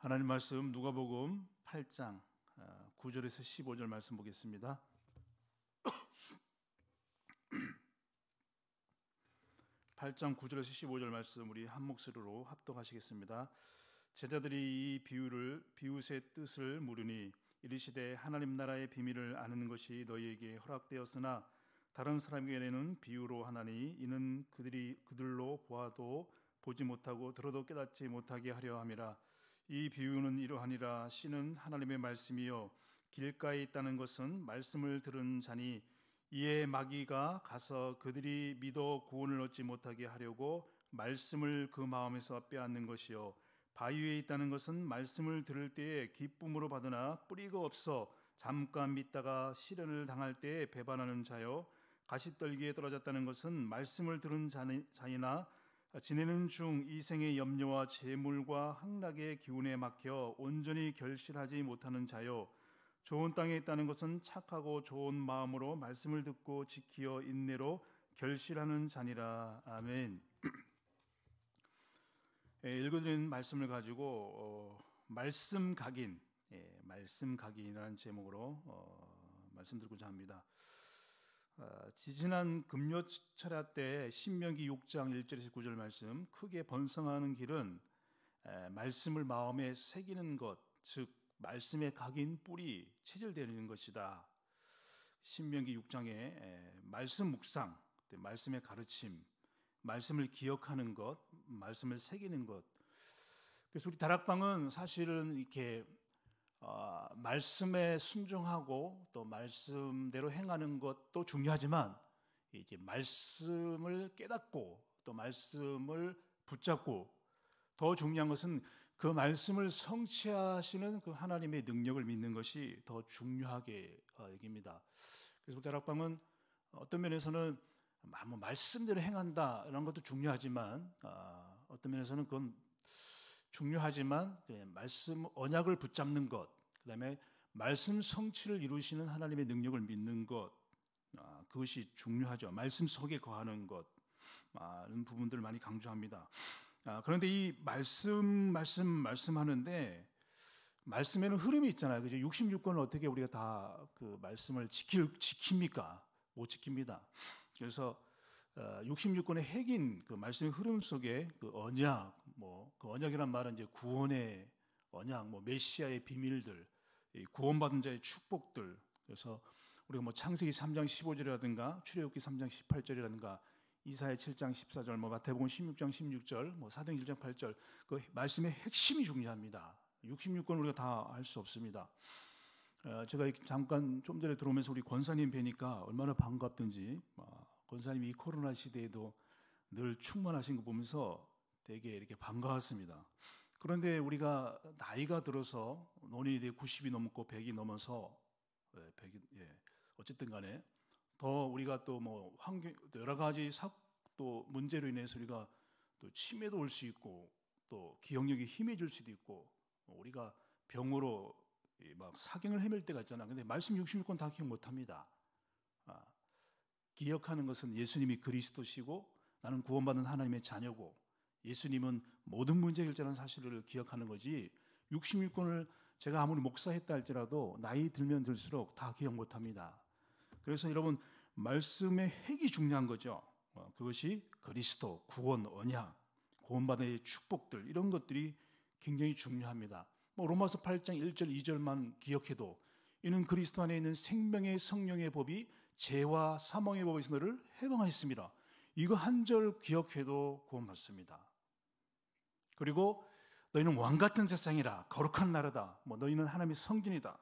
하나님 말씀 누가복음 8장 9절에서 어, 15절 말씀 보겠습니다. 팔장구절에서 15절 말씀 우리 한 목소리로 합독하시겠습니다. 제자들이 이 비유를 비웃의 뜻을 모르니 이르시되 하나님 나라의 비밀을 아는 것이 너희에게 허락되었으나 다른 사람에게는 비유로 하나니 이는 그들이 그들로 보아도 보지 못하고 들어도 깨닫지 못하게 하려 함이라 이 비유는 이러하니라 씨는 하나님의 말씀이요 길가에 있다는 것은 말씀을 들은 자니 이에 마귀가 가서 그들이 믿어 구원을 얻지 못하게 하려고 말씀을 그 마음에서 빼앗는 것이요 바위에 있다는 것은 말씀을 들을 때에 기쁨으로 받으나 뿌리가 없어 잠깐 믿다가 시련을 당할 때에 배반하는 자요 가시떨기에 떨어졌다는 것은 말씀을 들은 자니, 자이나 지내는 중 이생의 염려와 재물과 학락의 기운에 막혀 온전히 결실하지 못하는 자요 좋은 땅에 있다는 것은 착하고 좋은 마음으로 말씀을 듣고 지키어 인내로 결실하는 자니라 아멘. 예, 읽어드린 말씀을 가지고 어, 말씀 각인, 예, 말씀 각인이라는 제목으로 어, 말씀드리고자 합니다. 어, 지지난 금요 철야 때 신명기 6장 1절에서 9절 말씀 크게 번성하는 길은 말씀을 마음에 새기는 것, 즉 말씀의 각인 뿌리 체질되는 것이다. 신명기 6장의 말씀 묵상, 말씀의 가르침, 말씀을 기억하는 것, 말씀을 새기는 것. 그래서 우리 다락방은 사실은 이렇게 어, 말씀에 순종하고 또 말씀대로 행하는 것도 중요하지만 이제 말씀을 깨닫고 또 말씀을 붙잡고 더 중요한 것은 그 말씀을 성취하시는 그 하나님의 능력을 믿는 것이 더 중요하게 얘기입니다 어, 그래서 대락방은 어떤 면에서는 아, 뭐 말씀대로 행한다라는 것도 중요하지만 아, 어떤 면에서는 그건 중요하지만 그냥 말씀 언약을 붙잡는 것, 그다음에 말씀 성취를 이루시는 하나님의 능력을 믿는 것, 아, 그것이 중요하죠. 말씀 속에 거하는 것, 많은 아, 부분들을 많이 강조합니다. 아, 그런데 이 말씀, 말씀, 말씀하는데 말씀에는 흐름이 있잖아요. 그죠? 66권을 어떻게 우리가 다 그 말씀을 지킬, 지킵니까? 못 지킵니다. 그래서 66권의 어, 핵인 그 말씀의 흐름 속에 그 언약, 뭐, 그 언약이란 말은 이제 구원의 언약, 뭐, 메시아의 비밀들, 구원받은 자의 축복들. 그래서 우리가 뭐 창세기 3장 15절이라든가 출애굽기 3장 18절이라든가 이사의 7장 14절, 뭐 마태복음 16장 16절, 뭐 사도행 1장 8절 그 말씀의 핵심이 중요합니다. 66권 우리가 다 알 수 없습니다. 어, 제가 잠깐 좀 전에 들어오면서 우리 권사님 뵈니까 얼마나 반갑든지 어, 권사님이 이 코로나 시대에도 늘 충만하신 거 보면서 되게 이렇게 반가웠습니다. 그런데 우리가 나이가 들어서 논의대 90이 넘고 100이 넘어서 예, 100이, 예, 어쨌든 간에 더 우리가 또 뭐 환경 여러 가지 사또 문제로 인해서 우리가 또 치매도 올 수 있고 또 기억력이 희미해질 수도 있고 우리가 병으로 막 사경을 헤맬 때가 있잖아. 근데 말씀 66권 다 기억 못 합니다. 기억하는 것은 예수님이 그리스도시고 나는 구원받은 하나님의 자녀고 예수님은 모든 문제 해결자라는 사실을 기억하는 거지 66권을 제가 아무리 목사했다 할지라도 나이 들면 들수록 다 기억 못 합니다. 그래서 여러분 말씀의 핵이 중요한 거죠. 어, 그것이 그리스도, 구원, 언약, 구원받은 축복들 이런 것들이 굉장히 중요합니다. 뭐 로마서 8장 1절 2절만 기억해도 이는 그리스도 안에 있는 생명의 성령의 법이 죄와 사망의 법에서 너를 해방하였습니다. 이거 한 절 기억해도 구원받습니다. 그리고 너희는 왕 같은 세상이라 거룩한 나라다. 뭐 너희는 하나님의 성진이다.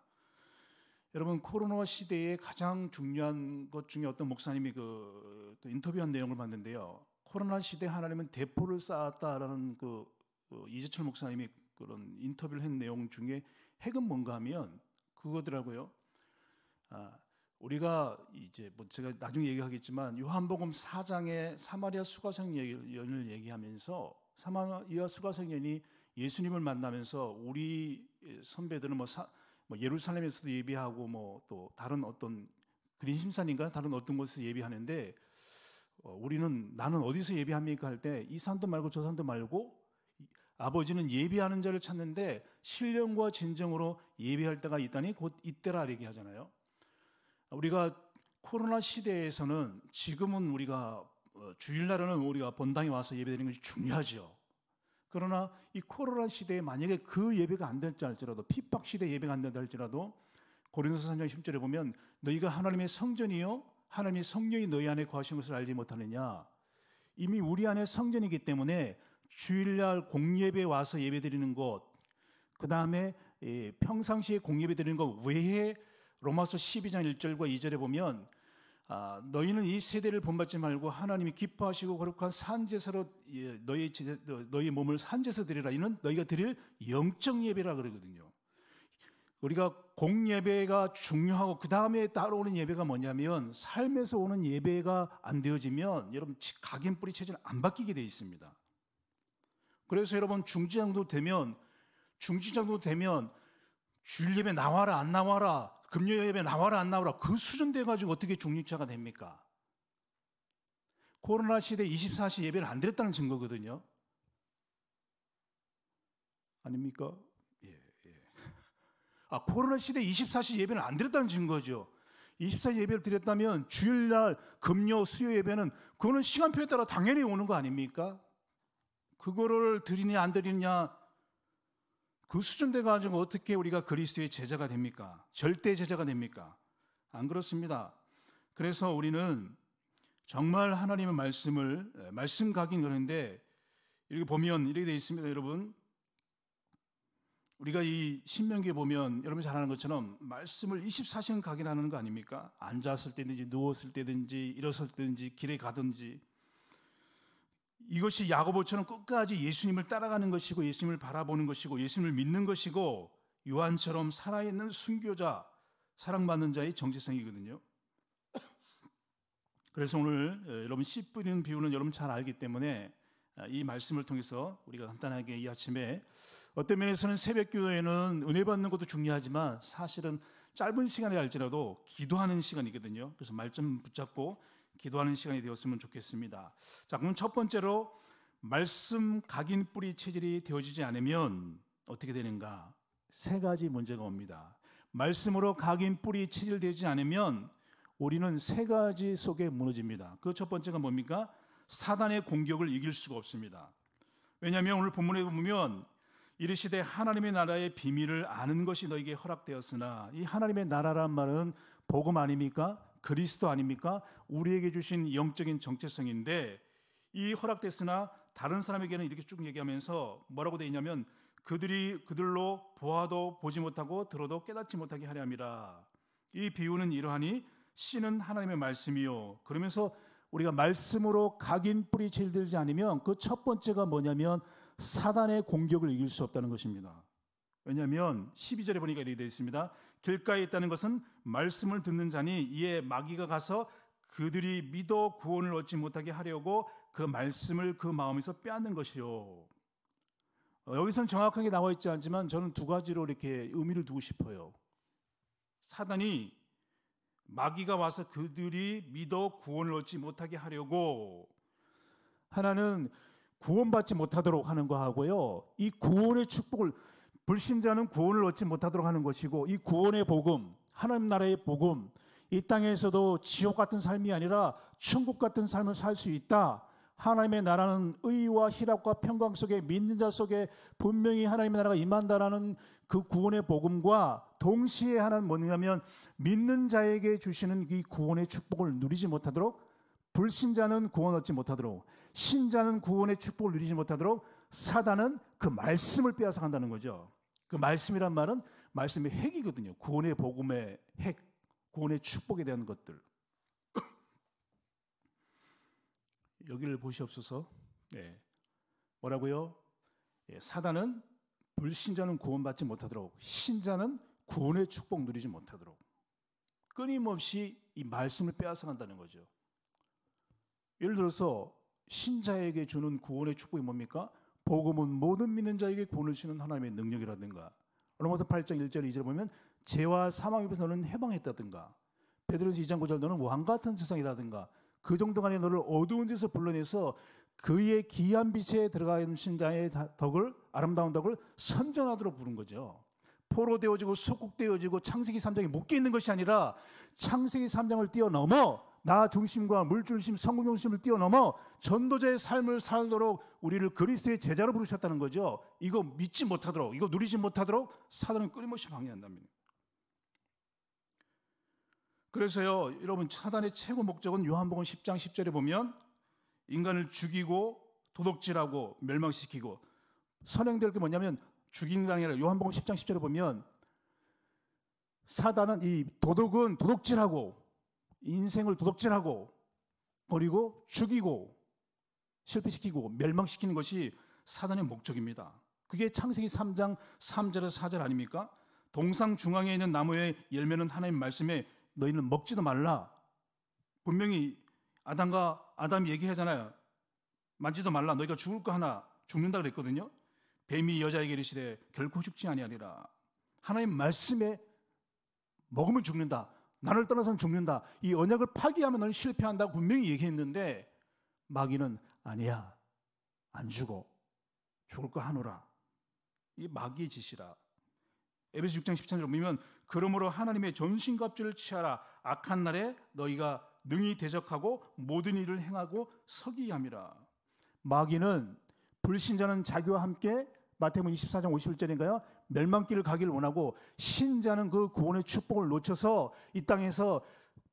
여러분 코로나 시대에 가장 중요한 것 중에 어떤 목사님이 그, 그 인터뷰한 내용을 봤는데요. 코로나 시대 하나님은 대포를 쌓았다라는 그, 그 이재철 목사님이 그런 인터뷰를 한 내용 중에 핵은 뭔가 하면 그거더라고요. 아, 우리가 이제 뭐 제가 나중에 얘기하겠지만 요한복음 4장의 사마리아 수가성연을 얘기하면서 사마리아 수가성연이 예수님을 만나면서 우리 선배들은 뭐, 사, 뭐 예루살렘에서도 예비하고 뭐 또 다른 어떤 그린 심산인가 다른 어떤 곳에서 예비하는데 어, 우리는 나는 어디서 예비합니까 할 때 이 산도 말고 저 산도 말고 아버지는 예비하는 자를 찾는데 신령과 진정으로 예비할 때가 있다니 곧 이때라 얘기하잖아요. 우리가 코로나 시대에서는 지금은 우리가 어, 주일날에는 우리가 본당에 와서 예배드리는 것이 중요하죠. 그러나 이 코로나 시대에 만약에 그 예배가 안 될지 알지라도 핍박 시대 예배가 안 된다 할지라도 고린도서 3장 10절에 보면 너희가 하나님의 성전이요 하나님의 성령이 너희 안에 거하신 것을 알지 못하느냐 이미 우리 안에 성전이기 때문에 주일날 공예배 와서 예배드리는 것 그다음에 평상시에 공예배 드리는 것 외에 로마서 12장 1절과 2절에 보면 아, 너희는 이 세대를 본받지 말고 하나님이 기뻐하시고 거룩한 산제사로 너희 예, 너희 몸을 산제사 드리라 이는 너희가 드릴 영적 예배라 그러거든요. 우리가 공예배가 중요하고 그 다음에 따라오는 예배가 뭐냐면 삶에서 오는 예배가 안 되어지면 여러분 각인 뿌리 체질 안 바뀌게 돼 있습니다. 그래서 여러분 중지장도 되면 중지장도 되면 주일 예배 나와라 안 나와라 금요 예배 나와라 안 나와라 그 수준 돼가지고 어떻게 중립자가 됩니까? 코로나 시대 24시 예배를 안 드렸다는 증거거든요. 아닙니까? 예, 예. 아, 코로나 시대 24시 예배를 안 드렸다는 증거죠. 24시 예배를 드렸다면 주일날, 금요, 수요 예배는 그거는 시간표에 따라 당연히 오는 거 아닙니까? 그거를 드리냐 안 드리냐 그 수준 돼 가지고 어떻게 우리가 그리스도의 제자가 됩니까? 절대 제자가 됩니까? 안 그렇습니다. 그래서 우리는 정말 하나님의 말씀을 예, 말씀 가긴 그런데 이렇게 보면 이렇게 돼 있습니다, 여러분. 우리가 이신명기 보면 여러분 잘 아는 것처럼 말씀을 24시간 각인하는 거 아닙니까? 앉았을 때든지 누웠을 때든지 일어설 때든지 길에 가든지 이것이 야고보처럼 끝까지 예수님을 따라가는 것이고 예수님을 바라보는 것이고 예수님을 믿는 것이고 요한처럼 살아있는 순교자, 사랑받는 자의 정체성이거든요. 그래서 오늘 어, 여러분 씨 뿌리는 비유는 여러분 잘 알기 때문에 아, 이 말씀을 통해서 우리가 간단하게 이 아침에 어떤 면에서는 새벽 기도에는 은혜 받는 것도 중요하지만 사실은 짧은 시간에 알지라도 기도하는 시간이거든요. 그래서 말 좀 붙잡고 기도하는 시간이 되었으면 좋겠습니다. 자, 그럼 첫 번째로 말씀 각인 뿌리 체질이 되어지지 않으면 어떻게 되는가? 세 가지 문제가 옵니다. 말씀으로 각인 뿌리 체질되지 않으면 우리는 세 가지 속에 무너집니다. 그 첫 번째가 뭡니까? 사단의 공격을 이길 수가 없습니다. 왜냐하면 오늘 본문에 보면 이르시되 하나님의 나라의 비밀을 아는 것이 너에게 허락되었으나 이 하나님의 나라란 말은 복음 아닙니까? 그리스도 아닙니까? 우리에게 주신 영적인 정체성인데 이 허락됐으나 다른 사람에게는 이렇게 쭉 얘기하면서 뭐라고 돼 있냐면 그들이 그들로 보아도 보지 못하고 들어도 깨닫지 못하게 하려 합니다. 이 비유는 이러하니 씨는 하나님의 말씀이요. 그러면서 우리가 말씀으로 각인 뿌리 질들지 않으면 그 첫 번째가 뭐냐면 사단의 공격을 이길 수 없다는 것입니다. 왜냐하면 12절에 보니까 이렇게 되어 있습니다. 길가에 있다는 것은 말씀을 듣는 자니 이에 마귀가 가서 그들이 믿어 구원을 얻지 못하게 하려고 그 말씀을 그 마음에서 빼앗는 것이요. 여기서는 정확하게 나와 있지 않지만 저는 두 가지로 이렇게 의미를 두고 싶어요. 사단이 마귀가 와서 그들이 믿어 구원을 얻지 못하게 하려고 하나는 구원받지 못하도록 하는 거 하고요. 이 구원의 축복을 불신자는 구원을 얻지 못하도록 하는 것이고 이 구원의 복음, 하나님 나라의 복음, 이 땅에서도 지옥 같은 삶이 아니라 천국 같은 삶을 살 수 있다. 하나님의 나라는 의와 희락과 평강 속에 믿는 자 속에 분명히 하나님의 나라가 임한다라는 그 구원의 복음과 동시에 하나는 뭐냐면 믿는 자에게 주시는 이 구원의 축복을 누리지 못하도록 불신자는 구원 얻지 못하도록 신자는 구원의 축복을 누리지 못하도록 사단은 그 말씀을 빼앗아 간다는 거죠. 그 말씀이란 말은 말씀의 핵이거든요. 구원의 복음의 핵, 구원의 축복에 대한 것들. 여기를 보시옵소서. 네. 뭐라고요? 예, 사단은 불신자는 구원받지 못하도록 신자는 구원의 축복 누리지 못하도록 끊임없이 이 말씀을 빼앗아간다는 거죠. 예를 들어서 신자에게 주는 구원의 축복이 뭡니까? 복음은 모든 믿는 자에게 구원을 주는 하나님의 능력이라든가 로마서 8장 1절 2절 보면 죄와 사망에 비해서 너는 해방했다든가 베드로서 2장 9절 너는 왕 같은 세상이라든가 그 정도 간에 너를 어두운 데서 불러내서 그의 귀한 빛에 들어가는 신자의 덕을 아름다운 덕을 선전하도록 부른 거죠. 포로 되어지고 속국 되어지고 창세기 3장에 묶여 있는 것이 아니라 창세기 3장을 뛰어넘어 나 중심과 물 중심, 성공 중심을 뛰어넘어 전도자의 삶을 살도록 우리를 그리스도의 제자로 부르셨다는 거죠. 이거 믿지 못하도록, 이거 누리지 못하도록 사단은 끊임없이 방해한답니다. 그래서요, 여러분 사단의 최고 목적은 요한복음 10장 10절에 보면 인간을 죽이고 도덕질하고 멸망시키고 선행될 게 뭐냐면 죽인 게 아니라 요한복음 10장 10절에 보면 사단은 이도덕은도덕질하고 인생을 도둑질하고 버리고 죽이고 실패시키고 멸망시키는 것이 사단의 목적입니다. 그게 창세기 3장 3절에서 4절 아닙니까? 동상 중앙에 있는 나무의 열매는 하나님 말씀에 너희는 먹지도 말라. 분명히 아담과 아담이 얘기하잖아요. 만지도 말라. 너희가 죽을 거 하나 죽는다 그랬거든요. 뱀이 여자에게 이르시되 결코 죽지 아니하리라. 하나님 말씀에 먹으면 죽는다. 나를 떠나서는 죽는다. 이 언약을 파기하면 널실패한다 분명히 얘기했는데 마귀는 아니야. 안 죽어. 죽을 거 하노라. 이 마귀의 짓이라. 에베소 6장 13절 보면 그러므로 하나님의 전신갑주를 취하라. 악한 날에 너희가 능히 대적하고 모든 일을 행하고 서기함이라. 마귀는 불신자는 자기와 함께 마태복음 24장 51절인가요? 멸망길을 가길 원하고 신자는 그 구원의 축복을 놓쳐서 이 땅에서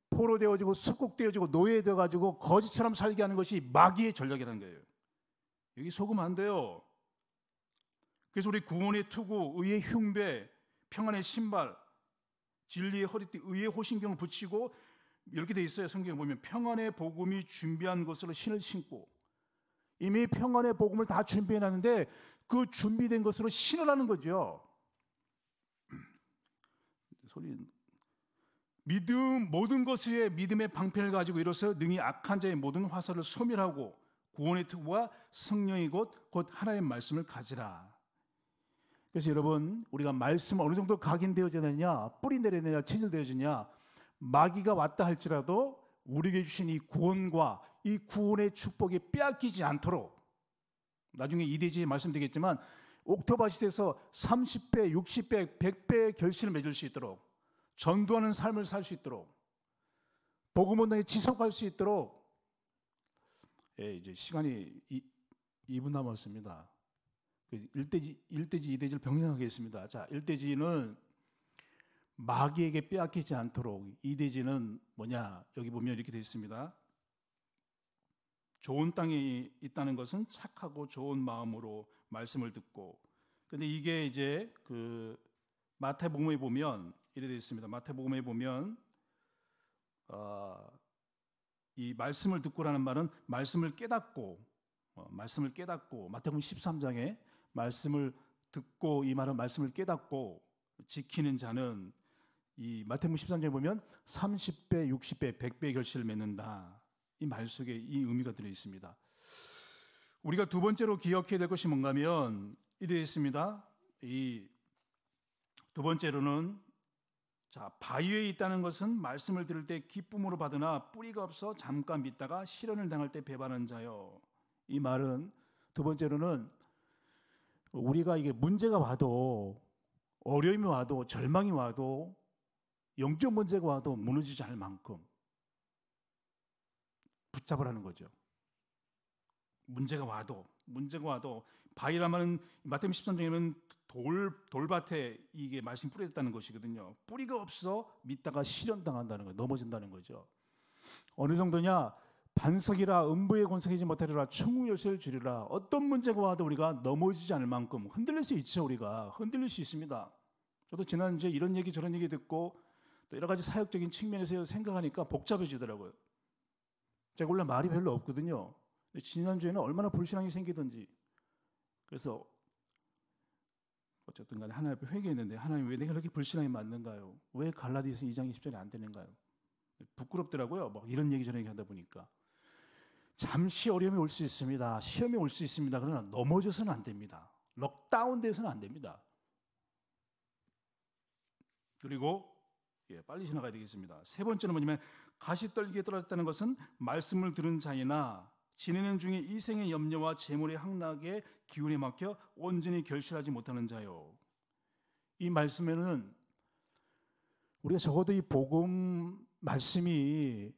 포로 되어지고 숙국되어지고 노예 되어가지고 거지처럼 살게 하는 것이 마귀의 전략이라는 거예요. 여기 속으면 안 돼요. 그래서 우리 구원의 투구, 의의 흉배, 평안의 신발, 진리의 허리띠, 의의 호신경을 붙이고 이렇게 돼 있어요. 성경에 보면 평안의 복음이 준비한 것으로 신을 신고 이미 평안의 복음을 다 준비해 놨는데 그 준비된 것으로 신으하는 거죠. 소리 믿음 모든 것에 믿음의 방패를 가지고 이로써 능히 악한 자의 모든 화살을 소멸하고 구원의 특보와 성령이 곧곧하나의 말씀을 가지라. 그래서 여러분 우리가 말씀 어느 정도 각인되어지느냐 뿌리 내리느냐 체질되어지냐 마귀가 왔다 할지라도 우리에게 주신 이 구원과 이 구원의 축복이 빼앗기지 않도록 나중에 이대지에 말씀드리겠지만 옥토바시에서 30배, 60배, 100배의 결실을 맺을 수 있도록 전도하는 삶을 살 수 있도록 복음 운동에 지속할 수 있도록 예, 이제 시간이 이, 2분 남았습니다. 1대지, 그 1대지, 2대지를 병행하겠습니다. 자, 1대지는 마귀에게 빼앗기지 않도록 2대지는 뭐냐? 여기 보면 이렇게 되어 있습니다. 좋은 땅이 있다는 것은 착하고 좋은 마음으로 말씀을 듣고 근데 이게 이제 그 마태복음에 보면 이래 되 있습니다. 마태복음에 보면 어, 이 말씀을 듣고라는 말은 말씀을 깨닫고 어, 말씀을 깨닫고 마태복음 13장에 말씀을 듣고 이 말은 말씀을 깨닫고 지키는 자는 이 마태복음 13장에 보면 30배, 60배, 100배 결실을 맺는다. 이말 속에 이 의미가 들어 있습니다. 우리가 두 번째로 기억해야 될 것이 뭔가면 이래 있습니다. 이 두 번째로는 자, 바위에 있다는 것은 말씀을 들을 때 기쁨으로 받으나 뿌리가 없어 잠깐 믿다가 시련을 당할 때 배반한 자요. 이 말은 두 번째로는 우리가 이게 문제가 와도 어려움이 와도 절망이 와도 영적 문제가 와도 무너지지 않을 만큼 붙잡으라는 거죠. 문제가 와도 문제가 와도 바위라마는 마태복음 13장에는 돌 돌밭에 이게 말씀 뿌려졌다는 것이거든요. 뿌리가 없어 믿다가 실현당한다는 거, 넘어진다는 거죠. 어느 정도냐? 반석이라 음부에 권석이지 못하리라 충우 요새 줄이라 어떤 문제가 와도 우리가 넘어지지 않을 만큼 흔들릴 수 있죠 우리가 흔들릴 수 있습니다. 저도 지난주에 이런 얘기 저런 얘기 듣고 또 여러 가지 사역적인 측면에서 생각하니까 복잡해지더라고요. 제가 원래 말이 별로 없거든요. 지난주에는 얼마나 불신앙이 생기든지. 그래서 어쨌든 간에 하나님 앞에 회개했는데 하나님 왜 내가 이렇게 불신앙이 맞는가요? 왜 갈라디아서 2장 2 0절이안 되는가요? 부끄럽더라고요. 막 이런 얘기 저런 얘기 하다 보니까. 잠시 어려움이 올 수 있습니다. 시험이 올 수 있습니다. 그러나 넘어져서는 안 됩니다. 럭다운돼서는 안 됩니다. 그리고 예, 빨리 지나가야 되겠습니다. 세 번째는 뭐냐면 가시떨기에 떨어졌다는 것은 말씀을 들은 자이나 지내는 중에 이생의 염려와 재물의 향락에 기운에 막혀 온전히 결실하지 못하는 자요. 이 말씀에는 우리가 적어도 이 복음 말씀이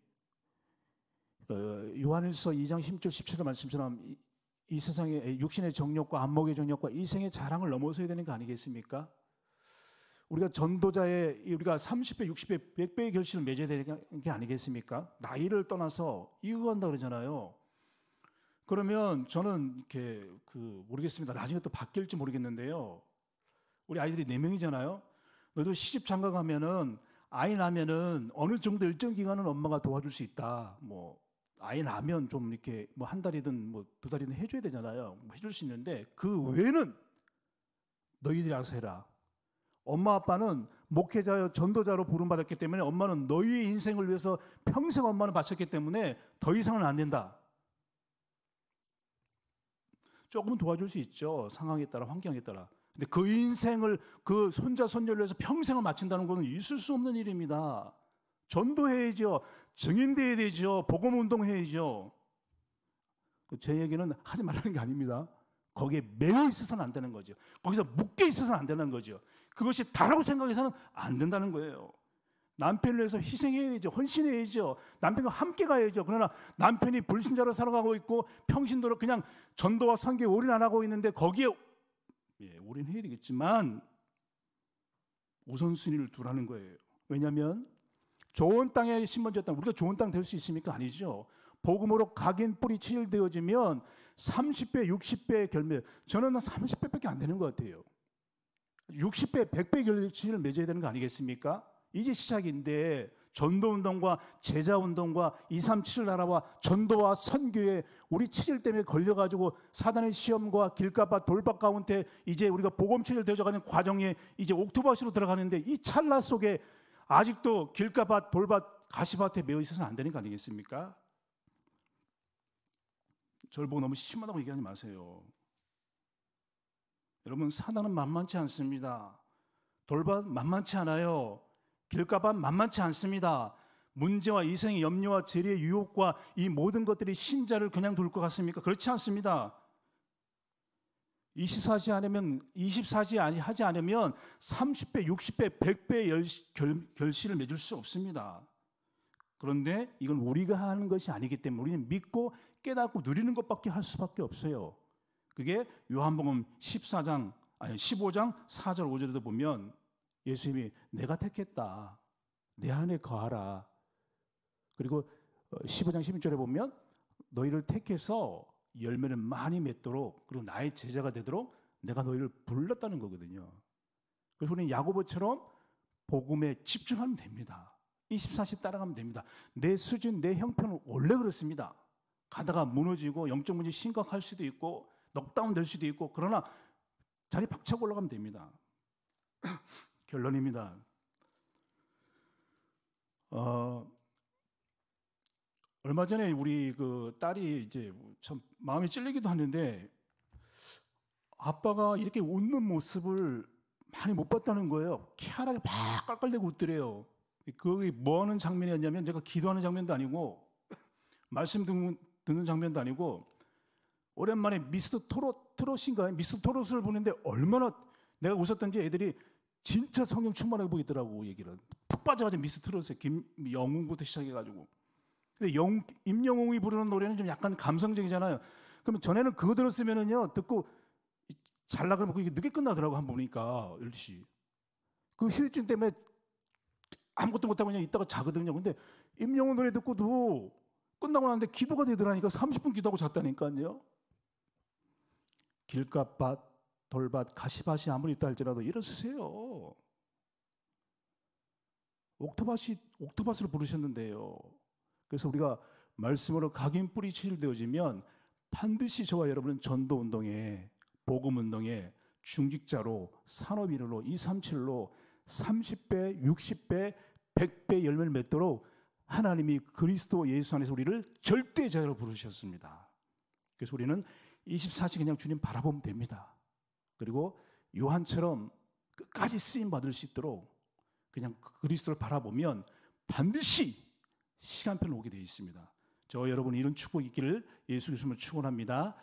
어, 요한일서 2장 10절 17절 말씀처럼 이, 세상의 육신의 정욕과 안목의 정욕과 이생의 자랑을 넘어서야 되는 거 아니겠습니까? 우리가 전도자의 우리가 30배, 60배, 100배의 결실을 맺어야 되는 게 아니겠습니까? 나이를 떠나서 이어한다 그러잖아요. 그러면 저는 이렇게 그 모르겠습니다. 나중에 또 바뀔지 모르겠는데요. 우리 아이들이 네 명이잖아요. 너도 시집 장가 가면은 아이 나면은 어느 정도 일정 기간은 엄마가 도와줄 수 있다. 뭐 아이 나면 좀 이렇게 뭐 한 달이든 뭐 두 달이든 해줘야 되잖아요. 뭐 해줄 수 있는데 그 외에는 너희들이 알아서 해라. 엄마 아빠는 목회자여 전도자로 부름받았기 때문에 엄마는 너희의 인생을 위해서 평생 엄마는 바쳤기 때문에 더 이상은 안 된다. 조금은 도와줄 수 있죠. 상황에 따라 환경에 따라. 근데 그 인생을 그 손자 손녀를 위해서 평생을 바친다는 것은 있을 수 없는 일입니다. 전도해야죠. 증인돼야 되죠. 복음운동해야죠. 제 얘기는 하지 말라는 게 아닙니다. 거기에 매여 있어서는 안 되는 거죠. 거기서 묶여 있어서는 안 되는 거죠. 그것이 다라고 생각해서는 안 된다는 거예요. 남편을 위해서 희생해야죠. 헌신해야죠. 남편과 함께 가야죠. 그러나 남편이 불신자로 살아가고 있고 평신도로 그냥 전도와 선교에 올인 안 하고 있는데 거기에 예, 올인해야 되겠지만 우선순위를 두라는 거예요. 왜냐하면 좋은 땅에 심어졌다 우리가 좋은 땅 될 수 있습니까? 아니죠. 복음으로 각인 뿌리 치일되어지면 30배, 60배 결매. 저는 30배밖에 안 되는 것 같아요. 60배, 100배 결실을 맺어야 되는 거 아니겠습니까? 이제 시작인데 전도운동과 제자운동과 2, 3, 7을 알아와 전도와 선교에 우리 체질 때문에 걸려가지고 사단의 시험과 길가밭 돌밭 가운데 이제 우리가 보검체질 되어가는 과정에 이제 옥토바시로 들어가는데 이 찰나 속에 아직도 길가밭 돌밭 가시밭에 매어 있어서는 안 되는 거 아니겠습니까? 저를 보고 너무 심하다고 얘기하지 마세요. 여러분, 사단은 만만치 않습니다. 돌밭 만만치 않아요. 길가밭 만만치 않습니다. 문제와 이생의 염려와 재리의 유혹과 이 모든 것들이 신자를 그냥 둘 것 같습니까? 그렇지 않습니다. 24시 하려면 24시 하지 않으면 30배, 60배, 100배의 결실을 맺을 수 없습니다. 그런데 이건 우리가 하는 것이 아니기 때문에 우리는 믿고 깨닫고 누리는 것밖에 할 수밖에 없어요. 그게 요한복음 14장 아니 15장 4절 5절에도 보면 예수님이 내가 택했다. 내 안에 거하라. 그리고 15장 어, 16절에 보면 너희를 택해서 열매를 많이 맺도록 그리고 나의 제자가 되도록 내가 너희를 불렀다는 거거든요. 그래서 우리는 야고보처럼 복음에 집중하면 됩니다. 24시 따라가면 됩니다. 내 수준, 내 형편은 원래 그렇습니다. 가다가 무너지고 영적 문제 심각할 수도 있고 넉다운 될 수도 있고 그러나 자리 박차고 올라가면 됩니다. 결론입니다. 어, 얼마 전에 우리 그 딸이 이제 참 마음이 찔리기도 하는데 아빠가 이렇게 웃는 모습을 많이 못 봤다는 거예요. 쾌활하게 막 깔깔대고 웃더래요. 그게 뭐 하는 장면이었냐면 제가 기도하는 장면도 아니고 말씀 듣는, 장면도 아니고 오랜만에 미스터 토롯 트롯인가요? 미스터 토롯을 보는데 얼마나 내가 웃었던지 애들이 진짜 성령 충만하게 보이더라고 얘기를 푹 빠져가지고 미스터 트롯에 김영웅부터 시작해가지고 근데 영, 임영웅이 부르는 노래는 좀 약간 감성적이잖아요. 그러면 전에는 그거 들었으면요 듣고 잘 나가면 그게 늦게 끝나더라고 한 번 보니까 10시. 그 휴일증 때문에 아무것도 못하고 그냥 있다가 자거든요. 근데 임영웅 노래 듣고도 끝나고 나는데 기도가 되더라니까 30분 기도하고 잤다니까요. 길값밭, 돌밭, 가시밭이 아무리 있다 할지라도 일어서세요. 옥토밭이 옥토밭으로 부르셨는데요. 그래서 우리가 말씀으로 각인 뿌리 체질되어지면 반드시 저와 여러분은 전도 운동에 복음 운동에 중직자로 산업 인으로 237로 30배, 60배, 백배 열매를 맺도록 하나님이 그리스도 예수 안에서 우리를 절대자로 부르셨습니다. 그래서 우리는 24시 그냥 주님 바라보면 됩니다. 그리고 요한처럼 끝까지 쓰임 받을 수 있도록 그냥 그리스도를 바라보면 반드시 시간표는 오게 되어 있습니다. 저 여러분 이런 축복이 있기를 예수 그수님을 축원합니다.